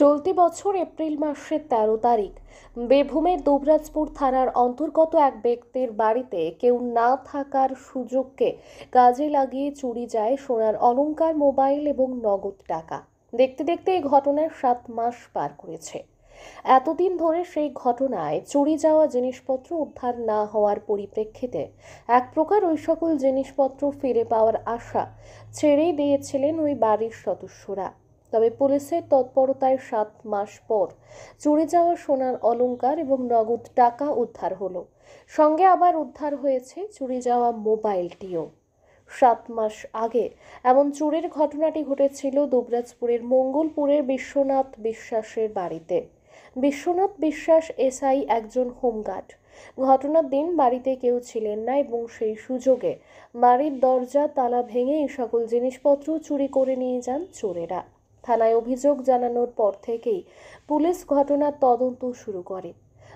চলতি বছর এপ্রিল মাসের তেরো তারিখ বেভূমের দুবরাজপুর থানার অন্তর্গত এক ব্যক্তির বাড়িতে কেউ না থাকার সুযোগকে কাজে লাগিয়ে চুরি যায় সোনার অলঙ্কার মোবাইল এবং নগদ টাকা দেখতে দেখতে এই ঘটনার সাত মাস পার করেছে এতদিন ধরে সেই ঘটনায় চুরি যাওয়া জিনিসপত্র উদ্ধার না হওয়ার পরিপ্রেক্ষিতে এক প্রকার ওই সকল জিনিসপত্র ফিরে পাওয়ার আশা ছেড়েই দিয়েছিলেন ওই বাড়ির সদস্যরা তবে পুলিশের তৎপরতায় সাত মাস পর চুরি যাওয়া সোনার অলঙ্কার এবং নগদ টাকা উদ্ধার হলো সঙ্গে আবার উদ্ধার হয়েছে চুরি যাওয়া মোবাইলটিও সাত মাস আগে এমন চুরির ঘটনাটি ঘটেছিল দুবরাজপুরের মঙ্গলপুরের বিশ্বনাথ বিশ্বাসের বাড়িতে বিশ্বনাথ বিশ্বাস এসআই একজন হোমগার্ড ঘটনার দিন বাড়িতে কেউ ছিলেন না এবং সেই সুযোগে বাড়ির দরজা তালা ভেঙে এই সকল জিনিসপত্র চুরি করে নিয়ে যান চোরেরা থানায় অভিযোগ জানানোর পর থেকেই পুলিশ ঘটনার তদন্ত শুরু করে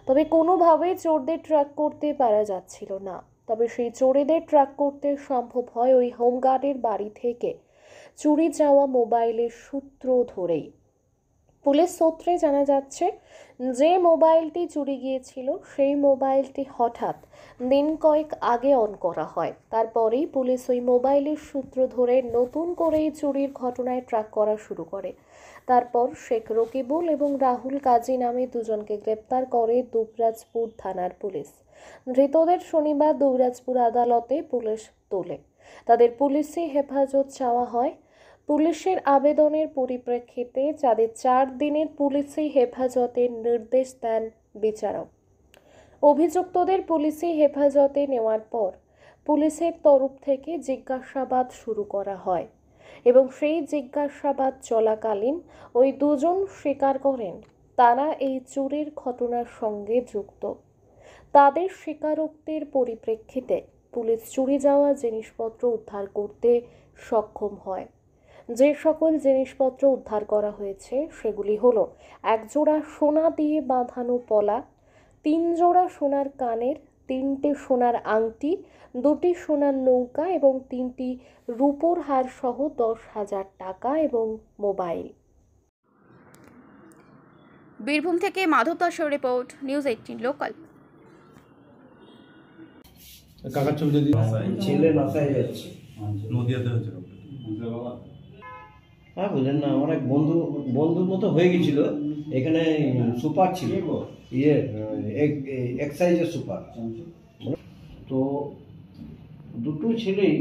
তবে কোনোভাবেই চোরদের ট্র্যাক করতে পারা যাচ্ছিল না তবে সেই চোরেদের ট্র্যাক করতে সম্ভব হয় ওই হোমগার্ডের বাড়ি থেকে চুরি যাওয়া মোবাইলের সূত্র ধরেই পুলিশ সূত্রে জানা যাচ্ছে যে মোবাইলটি চুরি গিয়েছিল সেই মোবাইলটি হঠাৎ দিন কয়েক আগে অন করা হয় তারপরেই পুলিশ ওই মোবাইলের সূত্র ধরে নতুন করে চুরির ঘটনায় ট্র্যাক করা শুরু করে তারপর শেখ রকিবুল এবং রাহুল কাজী নামে দুজনকে গ্রেপ্তার করে দুবরাজপুর থানার পুলিশ ধৃতদের শনিবার দুবরাজপুর আদালতে পুলিশ তোলে তাদের পুলিশি হেফাজত চাওয়া হয় পুলিশের আবেদনের পরিপ্রেক্ষিতে যাদের চার দিনের পুলিশি হেফাজতের নির্দেশ দেন বিচারক অভিযুক্তদের পুলিশি হেফাজতে নেওয়ার পর পুলিশের তরফ থেকে জিজ্ঞাসাবাদ শুরু করা হয় এবং সেই জিজ্ঞাসাবাদ চলাকালীন ওই দুজন স্বীকার করেন তারা এই চুরির ঘটনার সঙ্গে যুক্ত তাদের স্বীকারোক্তির পরিপ্রেক্ষিতে পুলিশ চুরি যাওয়া জিনিসপত্র উদ্ধার করতে সক্ষম হয় যে সকল জিনিসপত্র উদ্ধার করা হয়েছে সেগুলি হলো একজোড়া সোনা দিয়ে বাঁধানো পলা তিন জোড়া সোনার কানের তিনটে সোনার আংটি দুটি সোনার নৌকা এবং তিনটি রূপোর হার সহ দশ হাজার টাকা এবং মোবাইল বীরভূম থেকে Madhab report news eighteen local কাকার ছবি যদি ছেলে বাসায় যাচ্ছে নদিয়াতে হচ্ছে হ্যাঁ বুঝলেন না আমার এক বন্ধু বন্ধুর মতো হয়ে গেছিল এখানে সুপার ছিল ইয়ে এক্সাইজের সুপার তো দুটো ছেলেই